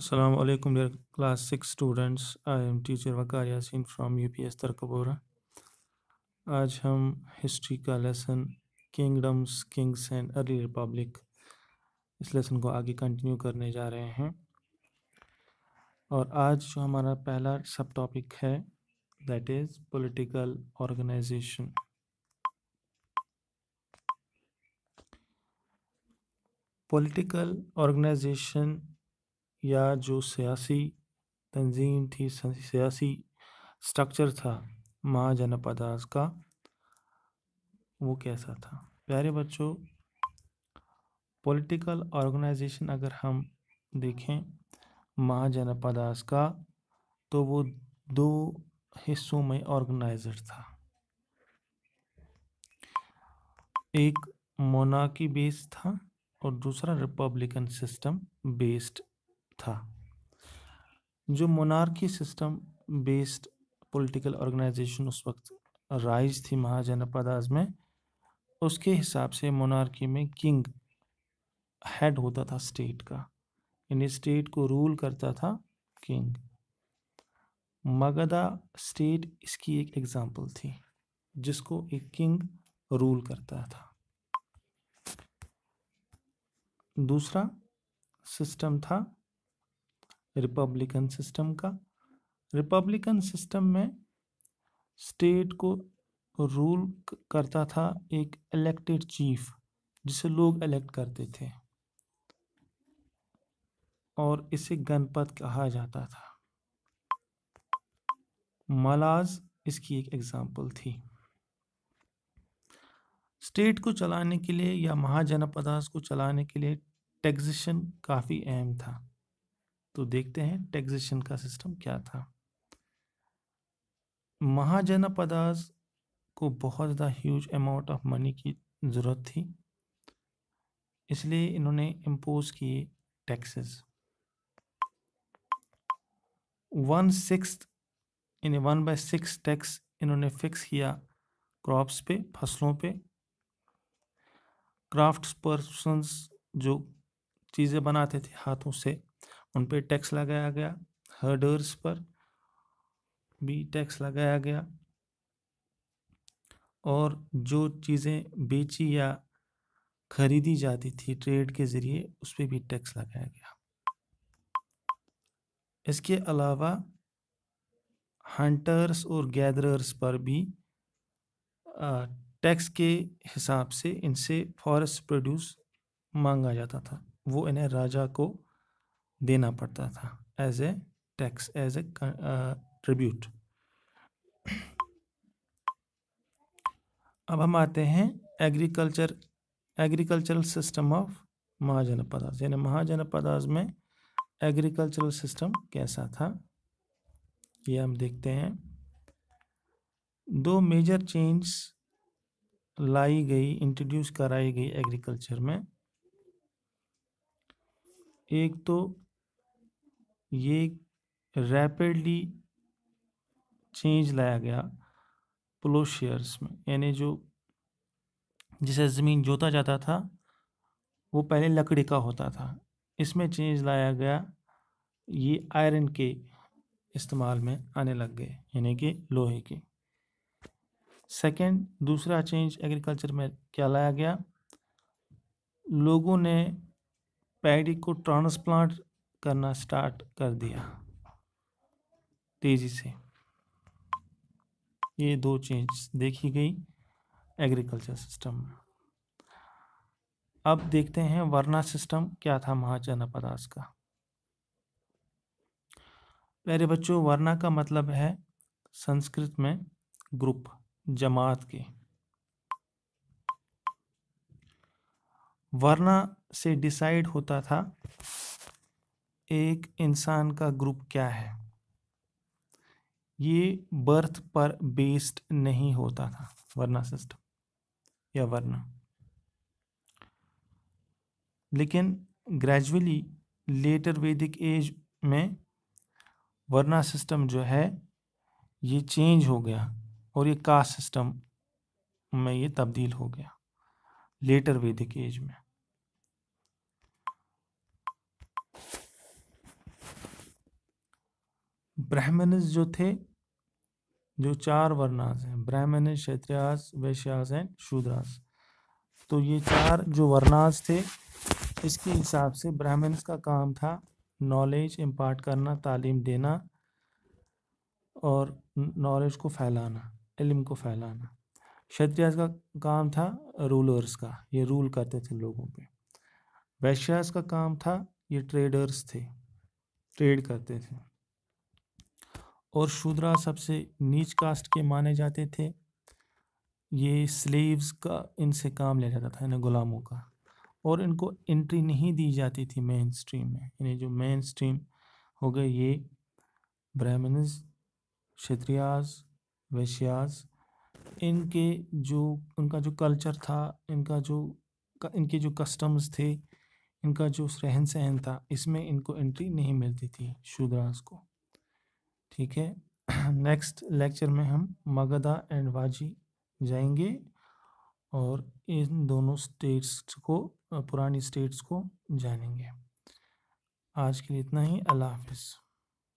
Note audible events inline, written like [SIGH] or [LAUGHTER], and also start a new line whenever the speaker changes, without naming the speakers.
Assalamu class six students I am teacher Waqar teacher Wakar U P S Tarkabora आज हम history का lesson kingdoms kings and early republic इस lesson को आगे continue करने जा रहे हैं और आज जो हमारा पहला सब टॉपिक है that is political organization political organization या जो सियासी तंजीम थी सियासी स्ट्रक्चर था महाजन का वो कैसा था प्यारे बच्चों पॉलिटिकल ऑर्गेनाइजेशन अगर हम देखें महाजन का तो वो दो हिस्सों में ऑर्गेनाइजर था एक मोनाकी बेस्ड था और दूसरा रिपब्लिकन सिस्टम बेस्ड था जो monarchy system based political organization उस वक्त राइज थी महाजनपदाज में उसके हिसाब से मोनार्की में किंग हेड होता था स्टेट का यानी स्टेट को रूल करता था किंग मगधा स्टेट इसकी एक एग्जाम्पल थी जिसको एक किंग रूल करता था दूसरा सिस्टम था रिपब्लिकन सिस्टम का रिपब्लिकन सिस्टम में स्टेट को रूल करता था एक इलेक्टेड चीफ जिसे लोग इलेक्ट करते थे और इसे गणपत कहा जाता था मलाज इसकी एक एग्जाम्पल थी स्टेट को चलाने के लिए या महाजनपदास को चलाने के लिए टैक्सेशन काफ़ी अहम था तो देखते हैं टैक्सेशन का सिस्टम क्या था महाजन को बहुत ज़्यादा ह्यूज अमाउंट ऑफ मनी की ज़रूरत थी इसलिए इन्होंने इम्पोज किए टैक्सेस वन सिक्स यानी वन बाई सिक्स टैक्स इन्होंने फिक्स किया क्रॉप्स पे फसलों पे क्राफ्ट पर्सन जो चीज़ें बनाते थे हाथों से उन पर टैक्स लगाया गया हर्डर्स पर भी टैक्स लगाया गया और जो चीज़ें बेची या खरीदी जाती थी ट्रेड के ज़रिए उस पर भी टैक्स लगाया गया इसके अलावा हंटर्स और गैदरर्स पर भी टैक्स के हिसाब से इनसे फॉरेस्ट प्रोड्यूस मांगा जाता था वो इन्हें राजा को देना पड़ता था as a tax as a tribute अब हम आते हैं agriculture agricultural system of Mahajanapadas यानी महाजनपदास में एग्रीकल्चरल सिस्टम कैसा था ये हम देखते हैं दो मेजर चेंज लाई गई इंट्रोड्यूस कराई गई एग्रीकल्चर में एक तो ये रैपिडली चेंज लाया गया प्लोशियर्स में यानी जो जिसे ज़मीन जोता जाता था वो पहले लकड़ी का होता था इसमें चेंज लाया गया ये आयरन के इस्तेमाल में आने लग गए यानी कि लोहे के सेकंड दूसरा चेंज एग्रीकल्चर में क्या लाया गया लोगों ने पैडी को ट्रांसप्लांट करना स्टार्ट कर दिया तेज़ी से ये दो चेंज देखी गई एग्रीकल्चर सिस्टम में अब देखते हैं वर्ना सिस्टम क्या था महाजन पदार्थ का प्यारे बच्चों वर्ना का मतलब है संस्कृत में ग्रुप जमात के वर्ना से डिसाइड होता था एक इंसान का ग्रुप क्या है ये बर्थ पर बेस्ड नहीं होता था वर्ना सिस्टम या वरना लेकिन ग्रेजुअली लेटर वैदिक एज में वर्ना सिस्टम जो है ये चेंज हो गया और ये कास्ट सिस्टम में ये तब्दील हो गया लेटर वैदिक एज में ब्राह्मणस जो थे जो चार वर्णास हैं ब्राह्मण क्षत्रियास वैश्यास एंड शूद्रास तो ये चार जो वर्णास थे इसके हिसाब से ब्राह्मण्स का काम था नॉलेज इम्पार्ट करना तालीम देना और नॉलेज को फैलाना इल्म को फैलाना क्षत्रियास का काम था रूलर्स का ये रूल करते थे लोगों पे वैश्यास का काम था ये ट्रेडर्स थे ट्रेड करते थे और शूद्रा सबसे नीच कास्ट के माने जाते थे ये स्लेव्स का इनसे काम लिया जाता था इन्हें गुलामों का और इनको एंट्री नहीं दी जाती थी मेन स्ट्रीम में इन्हें जो मेन स्ट्रीम हो गए ये ब्राह्मणस क्षत्रियाज वैश्याज इनके जो उनका जो कल्चर था इनका जो इनके जो कस्टम्स थे इनका जो रहन सहन था इसमें इनको एंट्री नहीं मिलती थी शूद्रास को ठीक है नेक्स्ट [CLEARS THROAT] लेक्चर में हम मगधा एंड वाजी जाएंगे और इन दोनों स्टेट्स को पुरानी स्टेट्स को जानेंगे आज के लिए इतना ही अल्लाह हाफिज़